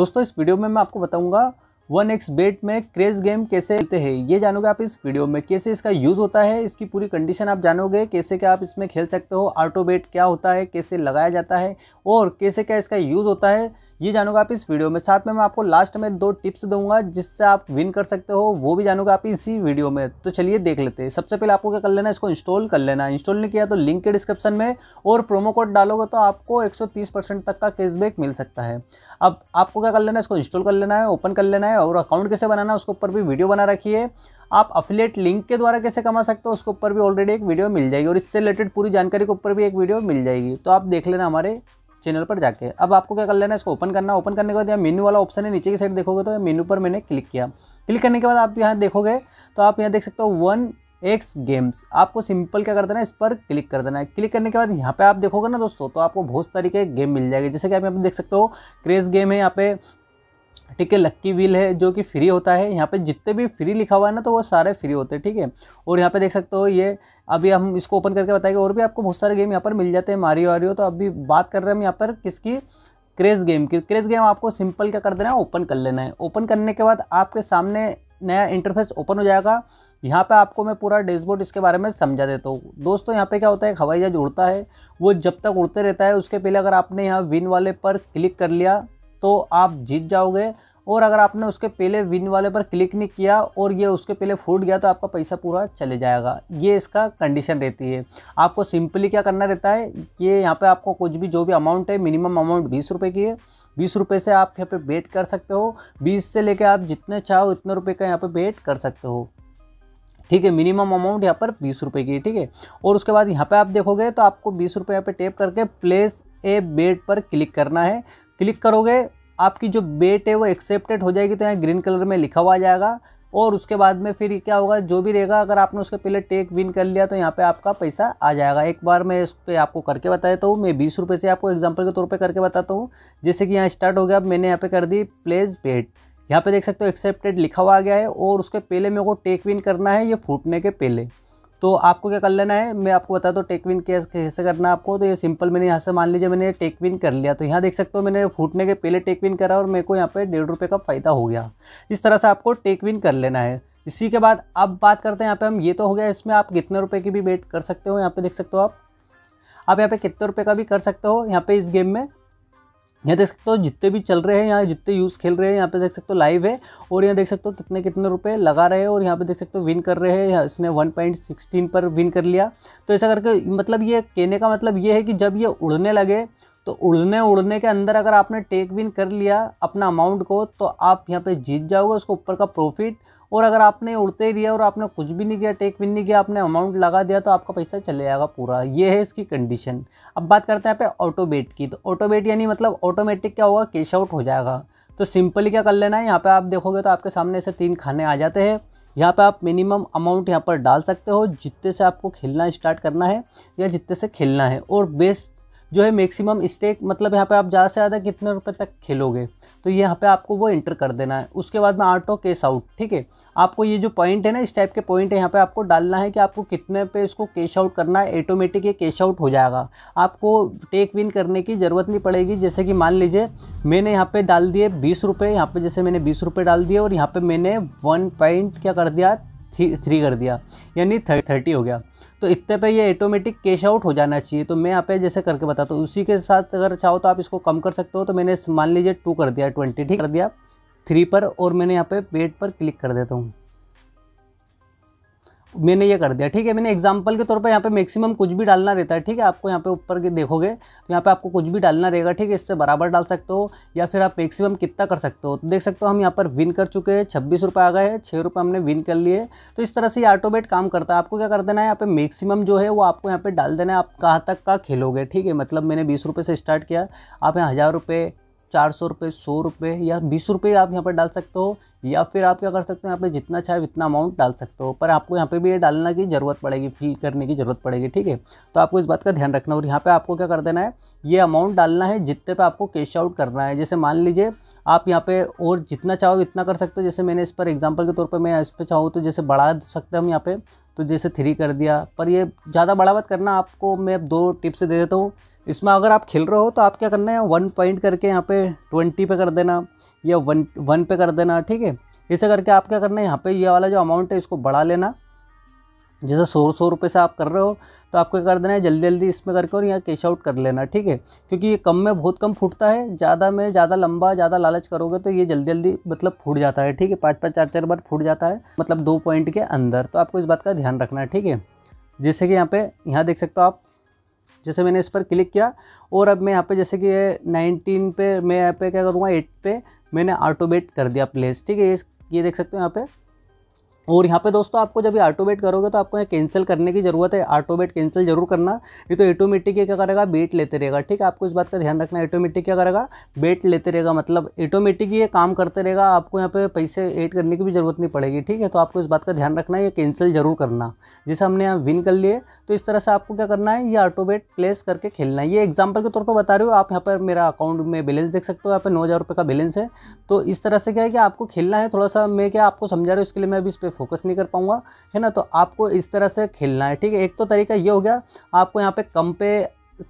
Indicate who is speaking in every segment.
Speaker 1: दोस्तों इस वीडियो में मैं आपको बताऊंगा वन एक्स बेट में क्रेज गेम कैसे खेलते हैं ये जानोगे आप इस वीडियो में कैसे इसका यूज़ होता है इसकी पूरी कंडीशन आप जानोगे कैसे क्या आप इसमें खेल सकते हो आटो बेट क्या होता है कैसे लगाया जाता है और कैसे क्या इसका यूज़ होता है ये जानोगे आप इस वीडियो में साथ में मैं आपको लास्ट में दो टिप्स दूंगा जिससे आप विन कर सकते हो वो भी जानोगे आप इसी वीडियो में तो चलिए देख लेते हैं सबसे पहले आपको क्या कर लेना है इसको इंस्टॉल कर लेना है इंस्टॉल नहीं किया तो लिंक के डिस्क्रिप्शन में और प्रोमो कोड डालोगे तो आपको एक परसेंट तक का कैशबैक मिल सकता है अब आपको क्या कर लेना है इसको इंस्टॉल कर लेना है ओपन कर लेना है और अकाउंट कैसे बनाना है उसके ऊपर भी वीडियो बना रखी है आप अफिलेट लिंक के द्वारा कैसे कमा सकते हो उसके ऊपर भी ऑलरेडी एक वीडियो मिल जाएगी और इससे रिलेटेड पूरी जानकारी के ऊपर भी एक वीडियो मिल जाएगी तो आप देख लेना हमारे चैनल पर जाके अब आपको क्या कर लेना है इसको ओपन करना ओपन करने के बाद यहाँ मेनू वाला ऑप्शन है नीचे की साइड देखोगे तो मेनू पर मैंने क्लिक किया क्लिक करने के बाद आप यहाँ देखोगे तो आप यहाँ देख सकते हो वन एक्स गेम्स आपको सिंपल क्या कर देना है इस पर क्लिक कर देना है क्लिक करने के बाद यहाँ पे आप देखोगे ना दोस्तों तो आपको बहुत तरीके गेम मिल जाएंगे जैसे कि आप यहाँ पे देख सकते हो क्रेज गेम है यहाँ पे ठीक है लक्की व्हील है जो कि फ्री होता है यहाँ पे जितने भी फ्री लिखा हुआ है ना तो वो सारे फ्री होते हैं ठीक है और यहाँ पे देख सकते हो ये अभी हम इसको ओपन करके बताएंगे और भी आपको बहुत सारे गेम यहाँ पर मिल जाते हैं मारियो वारियो तो अभी बात कर रहे हैं हम यहाँ पर किसकी क्रेज गेम की क्रेज गेम आपको सिंपल क्या कर देना है ओपन कर लेना है ओपन करने के बाद आपके सामने नया इंटरफेस ओपन हो जाएगा यहाँ पे आपको मैं पूरा डैशबोर्ड इसके बारे में समझा देता हूँ दोस्तों यहाँ पे क्या होता है एक हवाई जहाज उड़ता है वो जब तक उड़ते रहता है उसके पहले अगर आपने यहाँ विन वाले पर क्लिक कर लिया तो आप जीत जाओगे और अगर आपने उसके पहले विन वाले पर क्लिक नहीं किया और ये उसके पहले फूट गया तो आपका पैसा पूरा चले जाएगा ये इसका कंडीशन रहती है आपको सिंपली क्या करना रहता है कि यहाँ पर आपको कुछ भी जो भी अमाउंट है मिनिमम अमाउंट बीस रुपये की है बीस रुपये से आप यहाँ पे बेट कर सकते हो बीस से लेके आप जितने चाहो इतने रुपये का यहाँ पे बेट कर सकते हो ठीक है मिनिमम अमाउंट यहाँ पर बीस रुपये की ठीक है और उसके बाद यहाँ पे आप देखोगे तो आपको बीस रुपये यहाँ पे टेप करके प्लेस ए बेट पर क्लिक करना है क्लिक करोगे आपकी जो बेट है वो एक्सेप्टेड हो जाएगी तो यहाँ ग्रीन कलर में लिखा हुआ जाएगा और उसके बाद में फिर क्या होगा जो भी रहेगा अगर आपने उसके पहले टेक विन कर लिया तो यहाँ पे आपका पैसा आ जाएगा एक बार मैं इस पर आपको करके बता देता हूँ मैं बीस रुपये से आपको एग्जाम्पल के तौर पे करके बताता हूँ जैसे कि यहाँ स्टार्ट हो गया अब मैंने यहाँ पे कर दी प्लेज बेट यहाँ पे देख सकते हो एक्सेप्टेड लिखा हुआ आ गया है और उसके पहले मेरे को टेक विन करना है ये फूटने के पहले तो आपको क्या कर लेना है मैं आपको बता दो टेकविन कैसे करना है आपको तो ये सिंपल मैंने यहाँ से मान लीजिए मैंने टेकविन कर लिया तो यहाँ देख सकते हो मैंने फूटने के पहले टेकविन करा और मेरे को यहाँ पर डेढ़ रुपये का फ़ायदा हो गया इस तरह से आपको टेकविन कर लेना है इसी के बाद अब बात करते हैं यहाँ पे हम ये तो हो गया इसमें आप कितने रुपए की भी बेट कर सकते हो यहाँ पे देख सकते हो आप आप यहाँ पे कितने रुपए का भी कर सकते हो यहाँ पे इस गेम में यहाँ देख सकते हो जितने भी चल रहे हैं यहाँ जितने यूज़ खेल रहे हैं यहाँ पे देख सकते हो लाइव है और यहाँ देख सकते हो कितने कितने रुपए लगा रहे हैं और यहाँ पे देख सकते हो विन कर रहे हैं इसने 1.16 पर विन कर लिया तो ऐसा करके मतलब ये कहने का मतलब ये है कि जब ये उड़ने लगे तो उड़ने उड़ने के अंदर अगर आपने टेक विन कर लिया अपना अमाउंट को तो आप यहाँ पर जीत जाओगे उसको ऊपर का प्रॉफिट और अगर आपने उड़ते ही दिया और आपने कुछ भी नहीं किया टेक भी नहीं किया आपने अमाउंट लगा दिया तो आपका पैसा चले जाएगा पूरा ये है इसकी कंडीशन अब बात करते हैं यहाँ पे ऑटोबेट की तो ऑटोबेट यानी मतलब ऑटोमेटिक क्या होगा कैश आउट हो जाएगा तो सिंपली क्या कर लेना है यहाँ पर आप देखोगे तो आपके सामने ऐसे तीन खाने आ जाते हैं यहाँ पे आप मिनिमम अमाउंट यहाँ पर डाल सकते हो जितने से आपको खेलना स्टार्ट करना है या जितने से खेलना है और बेस्ट जो है मैक्सिमम स्टेक मतलब यहाँ पे आप ज़्यादा से ज़्यादा कितने रुपए तक खेलोगे तो यहाँ पे आपको वो एंटर कर देना है उसके बाद में आटो कैश आउट ठीक है आपको ये जो पॉइंट है ना इस टाइप के पॉइंट है यहाँ पे आपको डालना है कि आपको कितने पे इसको कैश आउट करना है ऑटोमेटिक ये कैश आउट हो जाएगा आपको टेक विन करने की ज़रूरत नहीं पड़ेगी जैसे कि मान लीजिए मैंने यहाँ पर डाल दिए बीस रुपये यहाँ पर जैसे मैंने बीस रुपये डाल दिए और यहाँ पर मैंने वन पॉइंट क्या कर दिया थ्री थ्री कर दिया यानी थर्टी हो गया तो इतने पे ये ऑटोमेटिक कैश आउट हो जाना चाहिए तो मैं यहाँ पे जैसे करके बताता हूँ उसी के साथ अगर चाहो तो आप इसको कम कर सकते हो तो मैंने मान लीजिए टू कर दिया ट्वेंटी ठीक कर दिया थ्री पर और मैंने यहाँ पे पेड पर क्लिक कर देता हूँ मैंने ये कर दिया ठीक है मैंने एग्जाम्पल के तौर पर यहाँ पे मैक्सिमम कुछ भी डालना रहता है ठीक है आपको यहाँ पे ऊपर के देखोगे तो यहाँ पे आपको कुछ भी डालना रहेगा ठीक है इससे बराबर डाल सकते हो या फिर आप मैक्सिमम कितना कर सकते हो तो देख सकते हो हम यहाँ पर विन कर चुके हैं छब्बीस रुपये आ गए हैं छः रुपये हमने विन कर लिए तो इस तरह से ये ऑटोमेट काम करता है आपको क्या कर देना है यहाँ पे मैक्सिमम जो है वो आपको यहाँ पर डाल देना है आप कहाँ तक का खेलोगे ठीक है मतलब मैंने बीस रुपये से स्टार्ट किया आप यहाँ हज़ार रुपये चार सौ रुपये सौ रुपये या बीस रुपये आप यहाँ पर डाल सकते हो या फिर आप क्या कर सकते हो यहाँ पे जितना चाहे उतना अमाउंट डाल सकते हो पर आपको यहाँ पे भी ये डालना की ज़रूरत पड़ेगी फिल करने की ज़रूरत पड़ेगी ठीक है तो आपको इस बात का ध्यान रखना और यहाँ पे आपको क्या कर देना है ये अमाउंट डालना है जितने पे आपको कैश आउट करना है जैसे मान लीजिए आप यहाँ पे और जितना चाहो इतना कर सकते हो जैसे मैंने इस पर एग्जाम्पल के तौर पर मैं इस पर चाहूँ तो जैसे बढ़ा सकते हम यहाँ पर तो जैसे थ्री कर दिया पर ये ज़्यादा बड़ा करना आपको मैं दो टिप्स दे देता हूँ इसमें अगर आप खेल रहे हो तो आप क्या करना है वन पॉइंट करके यहाँ पे ट्वेंटी पे कर देना या वन वन पे कर देना ठीक है इसे करके आप क्या करना है यहाँ पे ये वाला जो अमाउंट है इसको बढ़ा लेना जैसे सौ सौ रुपये से आप कर रहे हो तो आपको कर देना है जल्दी जल्दी इसमें करके और यहाँ कैश आउट कर लेना ठीक है क्योंकि ये कम में बहुत कम फूटता है ज़्यादा में ज़्यादा लंबा ज़्यादा लालच करोगे तो ये जल्दी जल्दी मतलब फूट जाता है ठीक है पाँच पाँच चार चार बार फूट जाता है मतलब दो पॉइंट के अंदर तो आपको इस बात का ध्यान रखना है ठीक है जैसे कि यहाँ पे यहाँ देख सकते हो आप जैसे मैंने इस पर क्लिक किया और अब मैं यहाँ पे जैसे कि नाइनटीन पे मैं यहाँ पे क्या करूँगा एट पे मैंने ऑटोमेट कर दिया प्लेस ठीक है ये ये देख सकते हो यहाँ पे और यहाँ पे दोस्तों आपको जब ये ऑटोमेट करोगे तो आपको यहाँ कैंसिल करने की ज़रूरत है ऑटोमेट कैंसिल जरूर करना ये तो ऑटोमेटिक क्या करेगा बेट लेते रहेगा ठीक है आपको इस बात का ध्यान रखना ऑटोमेटिक क्या करेगा बेट लेते रहेगा मतलब ऑटोमेटिक ये काम करते रहेगा आपको यहाँ पे पैसे ऐड करने की भी ज़रूरत नहीं पड़ेगी ठीक है तो आपको इस बात का ध्यान रखना है ये कैंसिल जरूर करना जैसे हमने यहाँ विन कर लिए तो इस तरह से आपको क्या करना है ये ऑटोबेट प्लेस करके खेलना है ये एग्जाम्पल के तौर पर बता रहे हो आप यहाँ पर मेरा अकाउंट में बैलेंस देख सकते हो यहाँ पर नौ हज़ार रुपये का बैलेंस है तो इस तरह से क्या है कि आपको खेलना है थोड़ा सा मैं क्या आपको समझा रहा हूँ इसके लिए मैं अभी इस पर फोकस नहीं कर पाऊँगा है ना तो आपको इस तरह से खेलना है ठीक है एक तो तरीका ये हो गया आपको यहाँ पर कम पे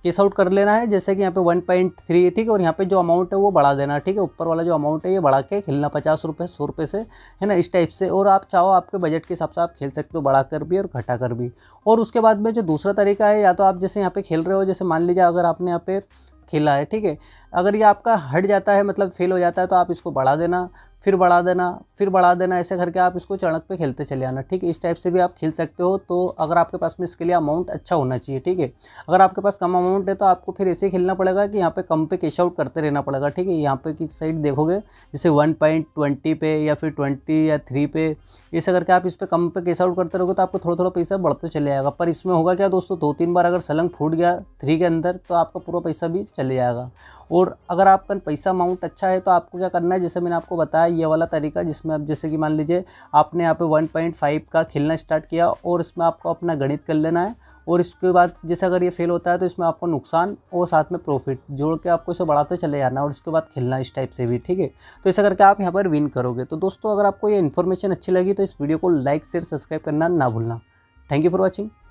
Speaker 1: केस आउट कर लेना है जैसे कि यहाँ पे वन पॉइंट थ्री ठीक है और यहाँ पे जो अमाउंट है वो बढ़ा देना ठीक है ऊपर वाला जो अमाउंट है ये बढ़ा के खेलना पचास रुपये सौ रुपये से है ना इस टाइप से और आप चाहो आपके बजट के हिसाब से आप खेल सकते हो बढ़ा कर भी और घटा कर भी और उसके बाद में जो दूसरा तरीका है या तो आप जैसे यहाँ पे खेल रहे हो जैसे मान लीजिए अगर आपने यहाँ पे खेला है ठीक है अगर ये आपका हट जाता है मतलब फेल हो जाता है तो आप इसको बढ़ा देना फिर बढ़ा देना फिर बढ़ा देना ऐसे करके आप इसको चणक पे खेलते चले आना ठीक है इस टाइप से भी आप खेल सकते हो तो अगर आपके पास में इसके लिए अमाउंट अच्छा होना चाहिए ठीक है अगर आपके पास कम अमाउंट है तो आपको फिर ऐसे खेलना पड़ेगा कि यहाँ पे कम पे कैश आउट करते रहना पड़ेगा ठीक है यहाँ पे की साइड देखोगे जैसे वन पॉइंट ट्वेंटी पे या फिर ट्वेंटी या थ्री पे ऐसे करके आप इस पर कम पे कैश आउट करते रहोगे तो आपको थोड़ा थोड़ा पैसा बढ़ते चले जाएगा पर इसमें होगा क्या दोस्तों दो तीन बार अगर सलंग फूट गया थ्री के अंदर तो आपका पूरा पैसा भी चले जाएगा और अगर आपका पैसा अमाउंट अच्छा है तो आपको क्या करना है जैसे मैंने आपको बताया ये वाला तरीका जिसमें आप जैसे कि मान लीजिए आपने यहाँ पे 1.5 का खेलना स्टार्ट किया और इसमें आपको अपना गणित कर लेना है और इसके बाद जैसे अगर ये फेल होता है तो इसमें आपको नुकसान और साथ में प्रॉफिट जोड़ के आपको इसे बढ़ाते चले जाना और इसके बाद खेलना इस टाइप से भी ठीक है तो ऐसा करके आप यहाँ पर विन करोगे तो दोस्तों अगर आपको ये इन्फॉर्मेशन अच्छी लगी तो इस वीडियो को लाइक शेयर सब्सक्राइब करना ना भूलना थैंक यू फॉर वॉचिंग